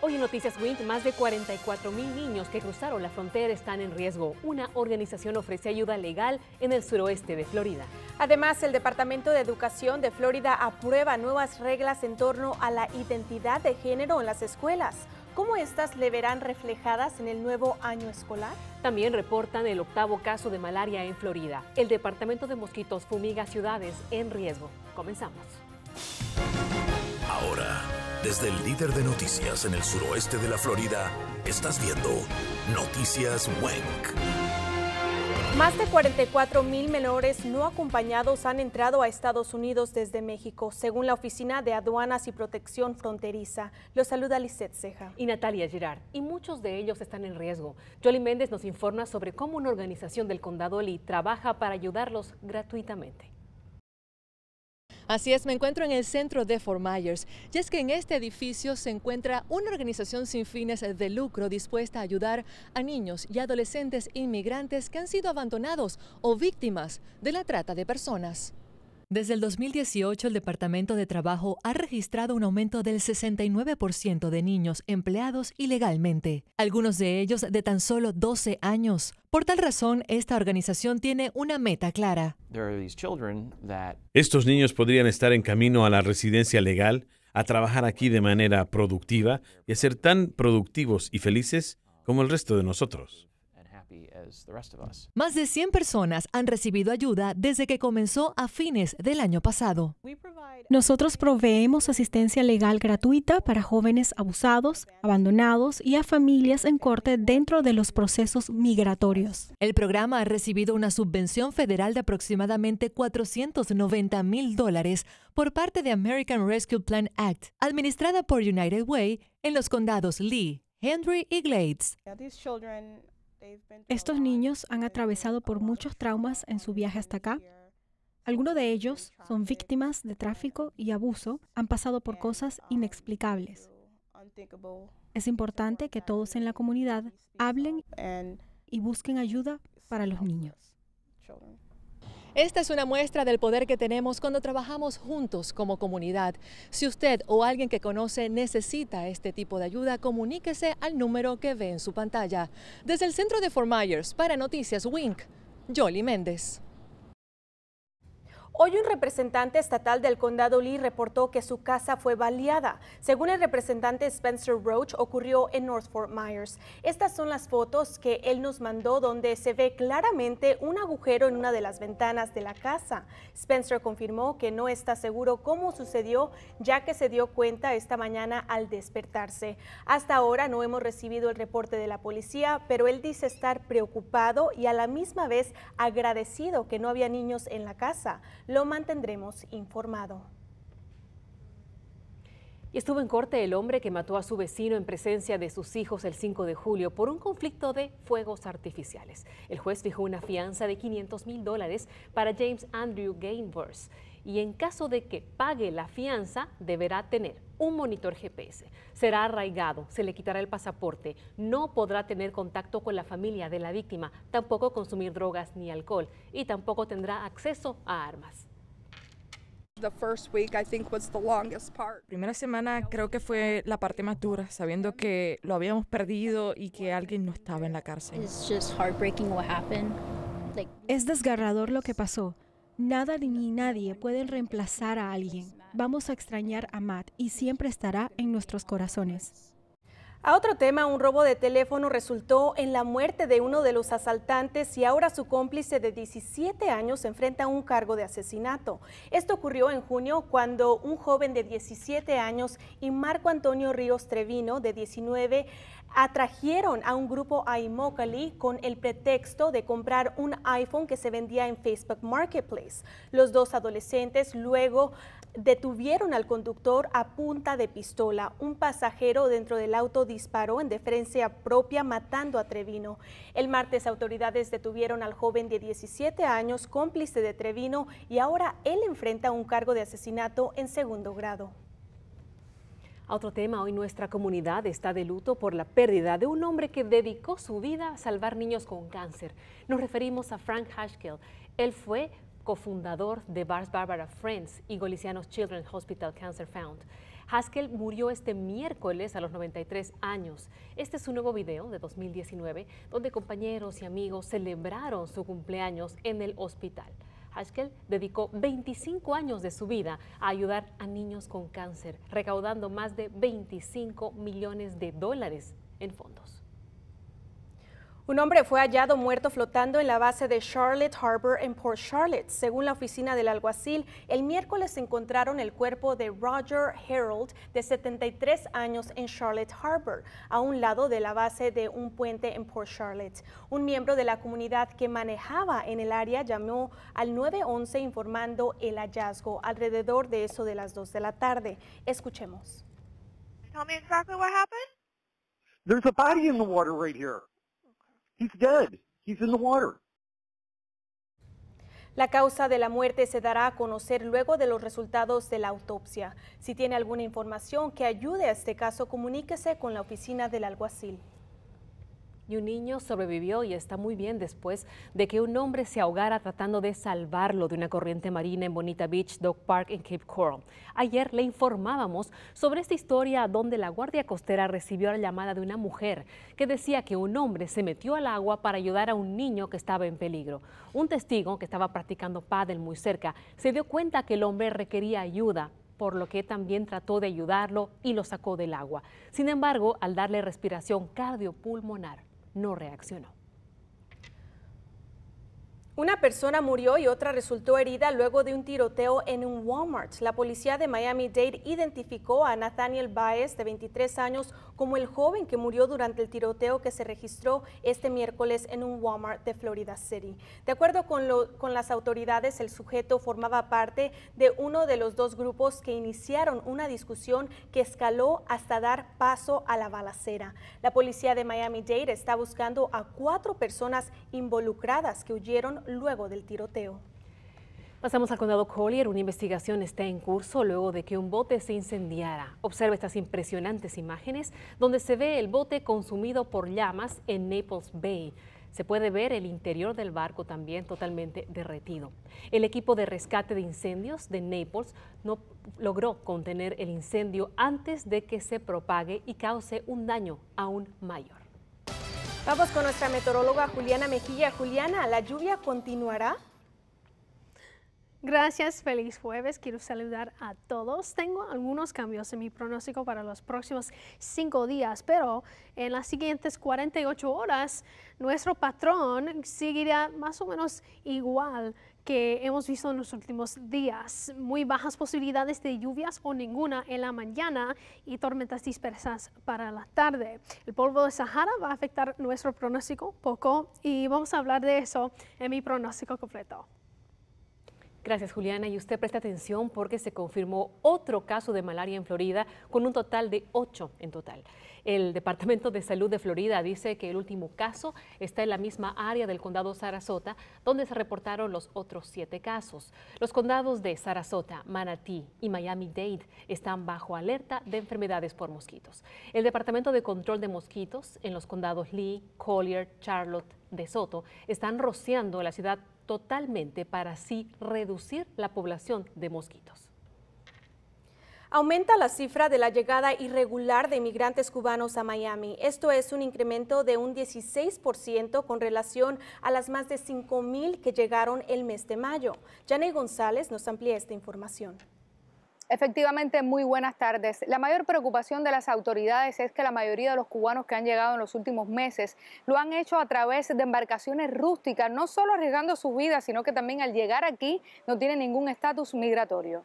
Hoy en Noticias Wind, más de 44 mil niños que cruzaron la frontera están en riesgo. Una organización ofrece ayuda legal en el suroeste de Florida. Además, el Departamento de Educación de Florida aprueba nuevas reglas en torno a la identidad de género en las escuelas. ¿Cómo estas le verán reflejadas en el nuevo año escolar? También reportan el octavo caso de malaria en Florida. El Departamento de Mosquitos fumiga ciudades en riesgo. Comenzamos. Ahora desde el líder de noticias en el suroeste de la Florida, estás viendo Noticias wenk Más de 44 mil menores no acompañados han entrado a Estados Unidos desde México, según la Oficina de Aduanas y Protección Fronteriza. Los saluda Lisette Ceja. Y Natalia Girard. Y muchos de ellos están en riesgo. Jolie Méndez nos informa sobre cómo una organización del condado Lee trabaja para ayudarlos gratuitamente. Así es, me encuentro en el centro de Fort Myers. Y es que en este edificio se encuentra una organización sin fines de lucro dispuesta a ayudar a niños y adolescentes inmigrantes que han sido abandonados o víctimas de la trata de personas. Desde el 2018, el Departamento de Trabajo ha registrado un aumento del 69% de niños empleados ilegalmente, algunos de ellos de tan solo 12 años. Por tal razón, esta organización tiene una meta clara. Estos niños podrían estar en camino a la residencia legal, a trabajar aquí de manera productiva y a ser tan productivos y felices como el resto de nosotros. Más de 100 personas han recibido ayuda desde que comenzó a fines del año pasado. Nosotros proveemos asistencia legal gratuita para jóvenes abusados, abandonados y a familias en corte dentro de los procesos migratorios. El programa ha recibido una subvención federal de aproximadamente 490 mil dólares por parte de American Rescue Plan Act, administrada por United Way en los condados Lee, Henry y Glades. Estos niños han atravesado por muchos traumas en su viaje hasta acá. Algunos de ellos son víctimas de tráfico y abuso, han pasado por cosas inexplicables. Es importante que todos en la comunidad hablen y busquen ayuda para los niños. Esta es una muestra del poder que tenemos cuando trabajamos juntos como comunidad. Si usted o alguien que conoce necesita este tipo de ayuda, comuníquese al número que ve en su pantalla. Desde el centro de Fort Myers, para Noticias Wink, Jolie Méndez. Hoy un representante estatal del condado Lee reportó que su casa fue baleada. Según el representante Spencer Roach, ocurrió en North Fort Myers. Estas son las fotos que él nos mandó donde se ve claramente un agujero en una de las ventanas de la casa. Spencer confirmó que no está seguro cómo sucedió, ya que se dio cuenta esta mañana al despertarse. Hasta ahora no hemos recibido el reporte de la policía, pero él dice estar preocupado y a la misma vez agradecido que no había niños en la casa. Lo mantendremos informado. Y estuvo en corte el hombre que mató a su vecino en presencia de sus hijos el 5 de julio por un conflicto de fuegos artificiales. El juez fijó una fianza de 500 mil dólares para James Andrew Gainworth y en caso de que pague la fianza deberá tener un monitor GPS, será arraigado, se le quitará el pasaporte, no podrá tener contacto con la familia de la víctima, tampoco consumir drogas ni alcohol y tampoco tendrá acceso a armas. La Primera semana creo que fue la parte más dura, sabiendo que lo habíamos perdido y que alguien no estaba en la cárcel. Es desgarrador lo que pasó. Nada ni nadie pueden reemplazar a alguien. Vamos a extrañar a Matt y siempre estará en nuestros corazones. A otro tema, un robo de teléfono resultó en la muerte de uno de los asaltantes y ahora su cómplice de 17 años enfrenta un cargo de asesinato. Esto ocurrió en junio cuando un joven de 17 años y Marco Antonio Ríos Trevino de 19 atrajeron a un grupo a Imokali con el pretexto de comprar un iPhone que se vendía en Facebook Marketplace. Los dos adolescentes luego detuvieron al conductor a punta de pistola. Un pasajero dentro del auto disparó en defensa propia matando a Trevino. El martes autoridades detuvieron al joven de 17 años cómplice de Trevino y ahora él enfrenta un cargo de asesinato en segundo grado. A otro tema, hoy nuestra comunidad está de luto por la pérdida de un hombre que dedicó su vida a salvar niños con cáncer. Nos referimos a Frank Haskell. Él fue cofundador de Bars Barbara Friends y Golicianos Children's Hospital Cancer Found. Haskell murió este miércoles a los 93 años. Este es un nuevo video de 2019 donde compañeros y amigos celebraron su cumpleaños en el hospital. Haskell dedicó 25 años de su vida a ayudar a niños con cáncer, recaudando más de 25 millones de dólares en fondos. Un hombre fue hallado muerto flotando en la base de Charlotte Harbor en Port Charlotte. Según la oficina del alguacil, el miércoles encontraron el cuerpo de Roger Harold, de 73 años, en Charlotte Harbor, a un lado de la base de un puente en Port Charlotte. Un miembro de la comunidad que manejaba en el área llamó al 911 informando el hallazgo alrededor de eso de las 2 de la tarde. Escuchemos. what happened. There's a body in the water right la causa de la muerte se dará a conocer luego de los resultados de la autopsia. Si tiene alguna información que ayude a este caso, comuníquese con la oficina del alguacil y un niño sobrevivió y está muy bien después de que un hombre se ahogara tratando de salvarlo de una corriente marina en Bonita Beach Dog Park en Cape Coral. Ayer le informábamos sobre esta historia donde la Guardia Costera recibió la llamada de una mujer que decía que un hombre se metió al agua para ayudar a un niño que estaba en peligro. Un testigo que estaba practicando paddle muy cerca se dio cuenta que el hombre requería ayuda por lo que también trató de ayudarlo y lo sacó del agua. Sin embargo, al darle respiración cardiopulmonar, no reaccionó. Una persona murió y otra resultó herida luego de un tiroteo en un Walmart. La policía de Miami-Dade identificó a Nathaniel Baez, de 23 años, como el joven que murió durante el tiroteo que se registró este miércoles en un Walmart de Florida City. De acuerdo con, las autoridades, el sujeto formaba parte de uno de los dos grupos que iniciaron una discusión que escaló hasta dar paso a la balacera. La policía de Miami-Dade está buscando a cuatro personas involucradas que huyeron luego del tiroteo. Pasamos al condado Collier. Una investigación está en curso luego de que un bote se incendiara. Observa estas impresionantes imágenes donde se ve el bote consumido por llamas en Naples Bay. Se puede ver el interior del barco también totalmente derretido. El equipo de rescate de incendios de Naples no logró contener el incendio antes de que se propague y cause un daño aún mayor. Vamos con nuestra meteoróloga Juliana Mejía. Juliana, ¿la lluvia continuará? Gracias, feliz jueves. Quiero saludar a todos. Tengo algunos cambios en mi pronóstico para los próximos cinco días, pero en las siguientes 48 horas nuestro patrón seguirá más o menos igual que hemos visto en los últimos días. Muy bajas posibilidades de lluvias o ninguna en la mañana y tormentas dispersas para la tarde. El polvo de Sahara va a afectar nuestro pronóstico poco y vamos a hablar de eso en mi pronóstico completo. Gracias, Juliana. Y usted presta atención porque se confirmó otro caso de malaria en Florida con un total de ocho en total. El Departamento de Salud de Florida dice que el último caso está en la misma área del condado Sarasota, donde se reportaron los otros siete casos. Los condados de Sarasota, Manatee y Miami-Dade están bajo alerta de enfermedades por mosquitos. El Departamento de Control de Mosquitos en los condados Lee, Collier, Charlotte, de Soto están rociando la ciudad totalmente para así reducir la población de mosquitos. Aumenta la cifra de la llegada irregular de inmigrantes cubanos a Miami. Esto es un incremento de un 16% con relación a las más de 5.000 que llegaron el mes de mayo. Janet González nos amplía esta información. Efectivamente, muy buenas tardes. La mayor preocupación de las autoridades es que la mayoría de los cubanos que han llegado en los últimos meses lo han hecho a través de embarcaciones rústicas, no solo arriesgando sus vidas, sino que también al llegar aquí no tienen ningún estatus migratorio.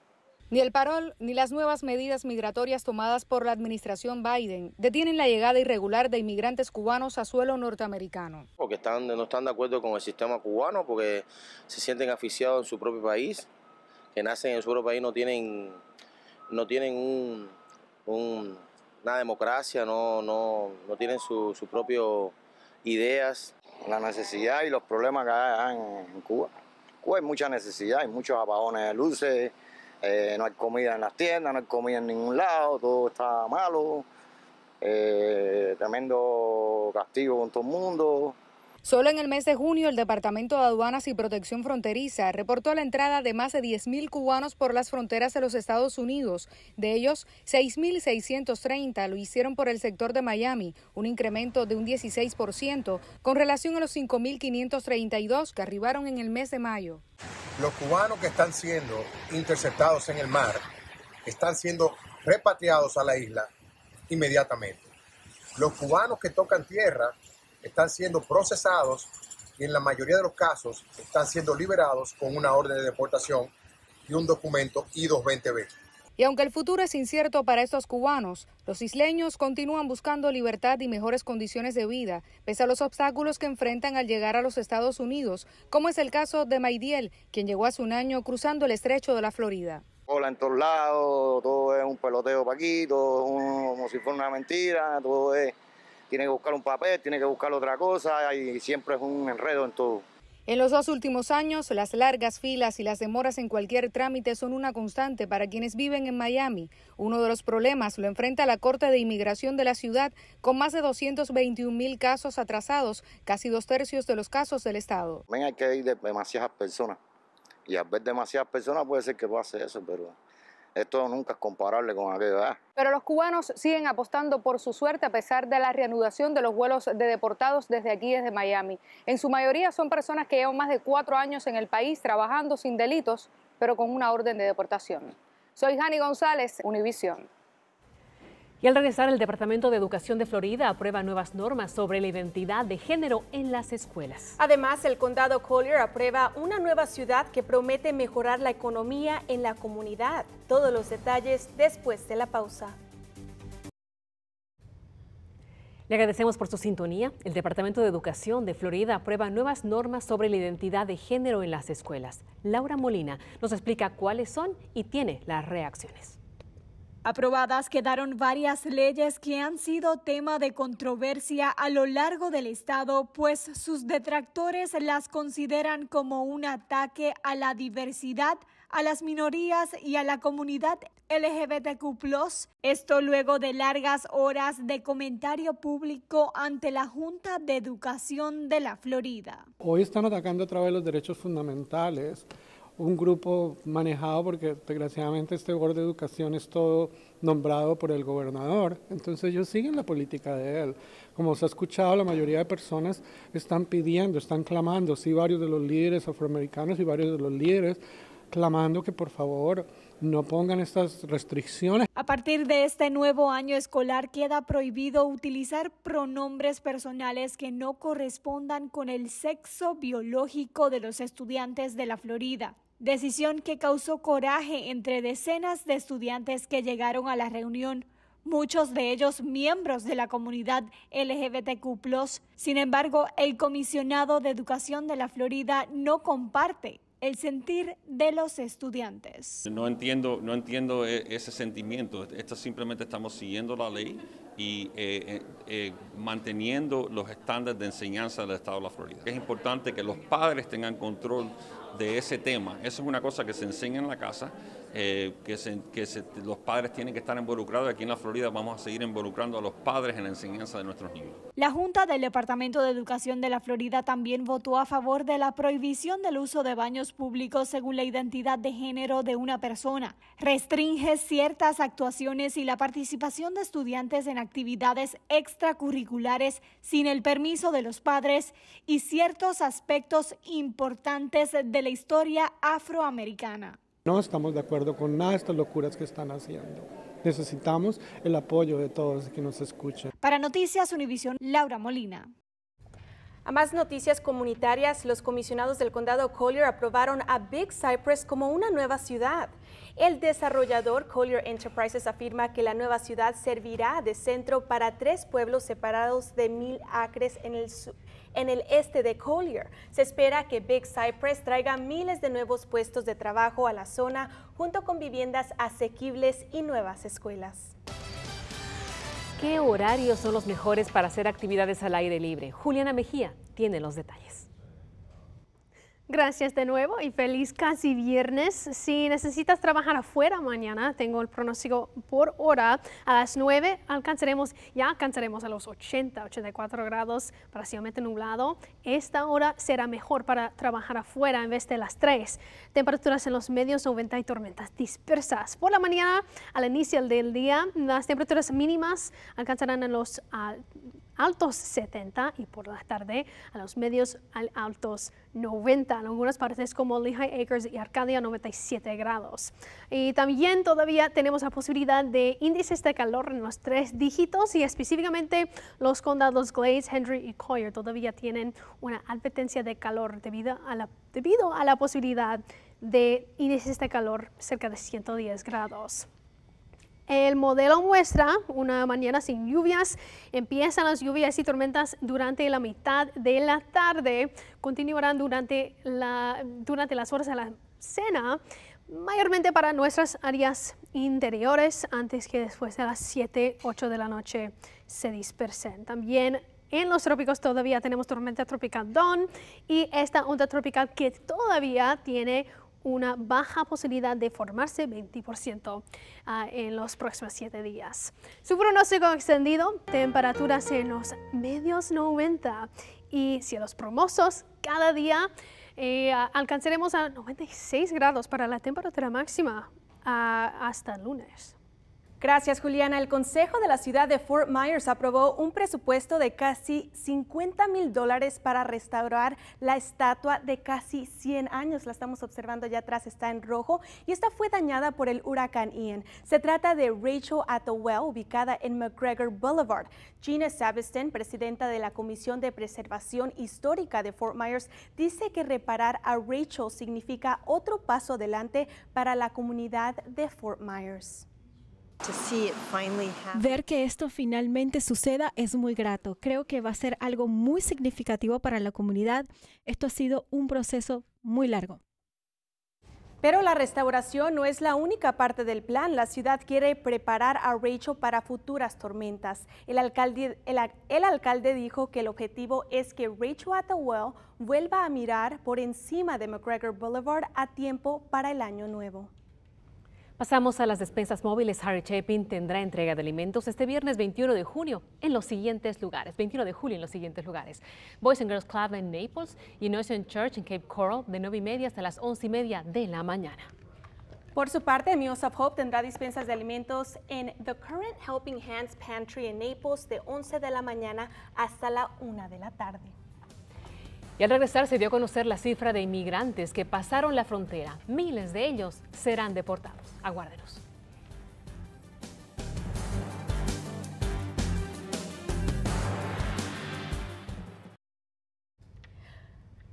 Ni el parol ni las nuevas medidas migratorias tomadas por la administración Biden detienen la llegada irregular de inmigrantes cubanos a suelo norteamericano. Porque están, no están de acuerdo con el sistema cubano, porque se sienten aficiados en su propio país, que nacen en su propio país no tienen, no tienen una democracia, no, tienen sus propias ideas. La necesidad y los problemas que hay en Cuba. Cuba hay mucha necesidad, hay muchos apagones de luces, eh, no hay comida en las tiendas, no hay comida en ningún lado, todo está malo, eh, tremendo castigo con todo el mundo. Solo en el mes de junio, el Departamento de Aduanas y Protección Fronteriza reportó la entrada de más de 10.000 cubanos por las fronteras de los Estados Unidos. De ellos, 6.630 lo hicieron por el sector de Miami, un incremento de un 16% con relación a los 5.532 que arribaron en el mes de mayo. Los cubanos que están siendo interceptados en el mar están siendo repatriados a la isla inmediatamente. Los cubanos que tocan tierra están siendo procesados y en la mayoría de los casos están siendo liberados con una orden de deportación y un documento I-220B. Y aunque el futuro es incierto para estos cubanos, los isleños continúan buscando libertad y mejores condiciones de vida, pese a los obstáculos que enfrentan al llegar a los Estados Unidos, como es el caso de Maidiel, quien llegó hace un año cruzando el estrecho de la Florida. Hola en todos lados, todo es un peloteo para aquí, todo es como si fuera una mentira, todo es tiene que buscar un papel, tiene que buscar otra cosa y siempre es un enredo en todo. En los dos últimos años, las largas filas y las demoras en cualquier trámite son una constante para quienes viven en Miami. Uno de los problemas lo enfrenta la Corte de Inmigración de la ciudad, con más de 221 mil casos atrasados, casi dos tercios de los casos del Estado. Ven, hay que ir de demasiadas personas. Y al ver demasiadas personas puede ser que pase eso, pero esto nunca es comparable con aquello. ¿verdad? Pero los cubanos siguen apostando por su suerte a pesar de la reanudación de los vuelos de deportados desde aquí, desde Miami. En su mayoría son personas que llevan más de cuatro años en el país trabajando sin delitos, pero con una orden de deportación. Soy Jani González, Univisión. Y al regresar, el Departamento de Educación de Florida aprueba nuevas normas sobre la identidad de género en las escuelas. Además, el condado Collier aprueba una nueva ciudad que promete mejorar la economía en la comunidad. Todos los detalles después de la pausa. Le agradecemos por su sintonía. El Departamento de Educación de Florida aprueba nuevas normas sobre la identidad de género en las escuelas. Laura Molina nos explica cuáles son y tiene las reacciones. Aprobadas quedaron varias leyes que han sido tema de controversia a lo largo del Estado, pues sus detractores las consideran como un ataque a la diversidad, a las minorías y a la comunidad LGBTQ. Esto luego de largas horas de comentario público ante la Junta de Educación de la Florida. Hoy están atacando otra vez los derechos fundamentales un grupo manejado, porque desgraciadamente este Board de Educación es todo nombrado por el gobernador, entonces ellos siguen la política de él. Como se ha escuchado, la mayoría de personas están pidiendo, están clamando, sí, varios de los líderes afroamericanos y varios de los líderes clamando que por favor no pongan estas restricciones. A partir de este nuevo año escolar queda prohibido utilizar pronombres personales que no correspondan con el sexo biológico de los estudiantes de la Florida decisión que causó coraje entre decenas de estudiantes que llegaron a la reunión, muchos de ellos miembros de la comunidad LGBTQ. Sin embargo, el comisionado de Educación de la Florida no comparte el sentir de los estudiantes. No entiendo, no entiendo e, ese sentimiento. Esto simplemente estamos siguiendo la ley y eh, eh, eh, manteniendo los estándares de enseñanza del Estado de la Florida. Es importante que los padres tengan control de ese tema. Eso es una cosa que se enseña en la casa eh, que, los padres tienen que estar involucrados. Aquí en la Florida vamos a seguir involucrando a los padres en la enseñanza de nuestros niños. La Junta del Departamento de Educación de la Florida también votó a favor de la prohibición del uso de baños públicos según la identidad de género de una persona. Restringe ciertas actuaciones y la participación de estudiantes en actividades extracurriculares sin el permiso de los padres y ciertos aspectos importantes de la historia afroamericana. No estamos de acuerdo con nada de estas locuras que están haciendo. Necesitamos el apoyo de todos los que nos escuchan. Para Noticias Univisión, Laura Molina. A más noticias comunitarias, los comisionados del condado Collier aprobaron a Big Cypress como una nueva ciudad. El desarrollador Collier Enterprises afirma que la nueva ciudad servirá de centro para tres pueblos separados de mil acres en el, en el este de Collier. Se espera que Big Cypress traiga miles de nuevos puestos de trabajo a la zona junto con viviendas asequibles y nuevas escuelas. ¿Qué horarios son los mejores para hacer actividades al aire libre? Juliana Mejía tiene los detalles. Gracias de nuevo y feliz casi viernes. Si necesitas trabajar afuera mañana, tengo el pronóstico por hora. A las 9 alcanzaremos, ya alcanzaremos a los 80, 84 grados parcialmente nublado. Esta hora será mejor para trabajar afuera en vez de las 3. Temperaturas en los medios 90 y tormentas dispersas. Por la mañana, al inicio del día, las temperaturas mínimas alcanzarán a los altos 70 y por la tarde a los medios altos 90. En algunas partes como Lehigh Acres y Arcadia 97 grados. Y también todavía tenemos la posibilidad de índices de calor en los tres dígitos y específicamente los condados Glades, Henry y Coyer todavía tienen una advertencia de calor debido a la, debido a la posibilidad de índices de calor cerca de 110 grados. El modelo muestra una mañana sin lluvias. Empiezan las lluvias y tormentas durante la mitad de la tarde. Continuarán durante, la, durante las horas de la cena, mayormente para nuestras áreas interiores, antes que después de las 7, 8 de la noche se dispersen. También en los trópicos todavía tenemos tormenta tropical Don y esta onda tropical que todavía tiene una baja posibilidad de formarse 20% ah, en los próximos 7 días. Su pronóstico extendido, temperaturas en los medios 90 y cielos promosos cada día. Eh, ah, alcanzaremos a 96 grados para la temperatura máxima ah, hasta lunes. Gracias, Juliana. El Consejo de la Ciudad de Fort Myers aprobó un presupuesto de casi 50 mil dólares para restaurar la estatua de casi 100 años. La estamos observando ya atrás, está en rojo y esta fue dañada por el huracán Ian. Se trata de Rachel Atowell, ubicada en McGregor Boulevard. Gina Saviston, presidenta de la Comisión de Preservación Histórica de Fort Myers, dice que reparar a Rachel significa otro paso adelante para la comunidad de Fort Myers. Ver que esto finalmente suceda es muy grato. Creo que va a ser algo muy significativo para la comunidad. Esto ha sido un proceso muy largo. Pero la restauración no es la única parte del plan. La ciudad quiere preparar a Rachel para futuras tormentas. El alcalde, dijo que el objetivo es que Rachel Well vuelva a mirar por encima de McGregor Boulevard a tiempo para el año nuevo. Pasamos a las despensas móviles. Harry Chapin tendrá entrega de alimentos este viernes 21 de junio en los siguientes lugares. 21 de julio en los siguientes lugares. Boys and Girls Club en Naples y Notion Church en Cape Coral de 9 y media hasta las 11 y media de la mañana. Por su parte, Meals of Hope tendrá dispensas de alimentos en The Current Helping Hands Pantry en Naples de 11 de la mañana hasta la 1 de la tarde. Y al regresar se dio a conocer la cifra de inmigrantes que pasaron la frontera. Miles de ellos serán deportados. Aguárdenos.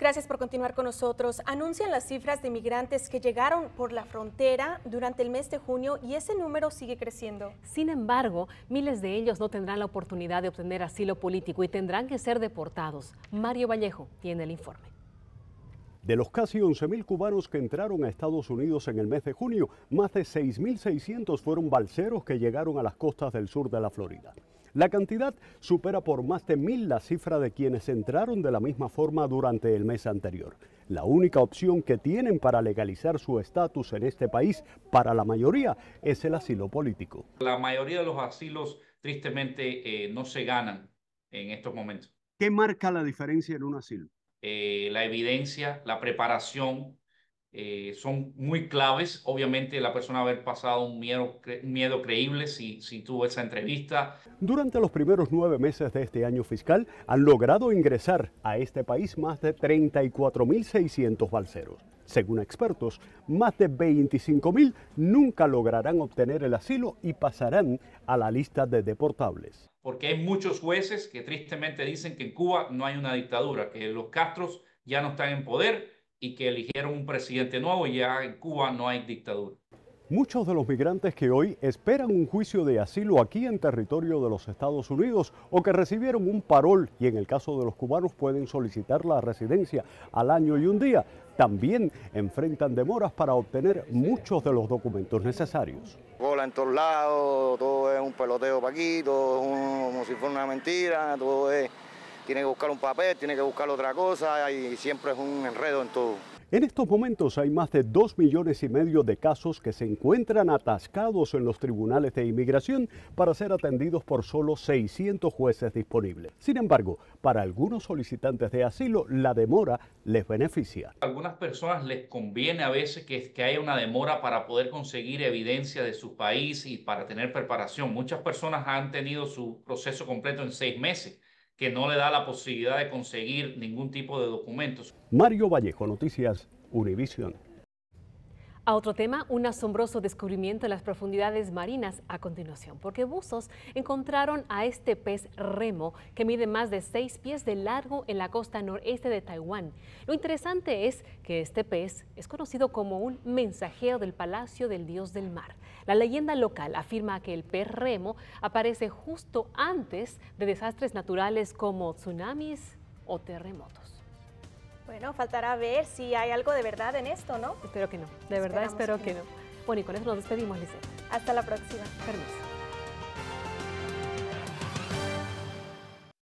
Gracias por continuar con nosotros. Anuncian las cifras de migrantes que llegaron por la frontera durante el mes de junio y ese número sigue creciendo. Sin embargo, miles de ellos no tendrán la oportunidad de obtener asilo político y tendrán que ser deportados. Mario Vallejo tiene el informe. De los casi 11.000 cubanos que entraron a Estados Unidos en el mes de junio, más de 6.600 fueron balseros que llegaron a las costas del sur de la Florida. La cantidad supera por más de mil la cifra de quienes entraron de la misma forma durante el mes anterior. La única opción que tienen para legalizar su estatus en este país, para la mayoría, es el asilo político. La mayoría de los asilos, tristemente, eh, no se ganan en estos momentos. ¿Qué marca la diferencia en un asilo? Eh, la evidencia, la preparación, eh, son muy claves. Obviamente la persona va a haber pasado un miedo, miedo creíble si, si tuvo esa entrevista. Durante los primeros nueve meses de este año fiscal han logrado ingresar a este país más de 34.600 balseros. Según expertos, más de 25.000 nunca lograrán obtener el asilo y pasarán a la lista de deportables. Porque hay muchos jueces que tristemente dicen que en Cuba no hay una dictadura, que los castros ya no están en poder y que eligieron un presidente nuevo ya en Cuba no hay dictadura. Muchos de los migrantes que hoy esperan un juicio de asilo aquí en territorio de los Estados Unidos o que recibieron un parol y en el caso de los cubanos pueden solicitar la residencia al año y un día, también enfrentan demoras para obtener muchos de los documentos necesarios. Bola en todos lados, todo es un peloteo para como si fuera una mentira, todo es tiene que buscar un papel, tiene que buscar otra cosa y siempre es un enredo en todo. En estos momentos hay más de 2 millones y medio de casos que se encuentran atascados en los tribunales de inmigración para ser atendidos por solo 600 jueces disponibles. Sin embargo, para algunos solicitantes de asilo, la demora les beneficia. A algunas personas les conviene a veces que, que haya una demora para poder conseguir evidencia de su país y para tener preparación. Muchas personas han tenido su proceso completo en seis meses que no le da la posibilidad de conseguir ningún tipo de documentos. Mario Vallejo, Noticias, Univision. A otro tema, un asombroso descubrimiento en las profundidades marinas a continuación, porque buzos encontraron a este pez remo que mide más de 6 pies de largo en la costa noreste de Taiwán. Lo interesante es que este pez es conocido como un mensajero del palacio del dios del mar. La leyenda local afirma que el pez remo aparece justo antes de desastres naturales como tsunamis o terremotos. Bueno, faltará ver si hay algo de verdad en esto, ¿no? Espero que no, de verdad espero que, no. Bueno, y con eso nos despedimos, Lizeth. Hasta la próxima. Permiso.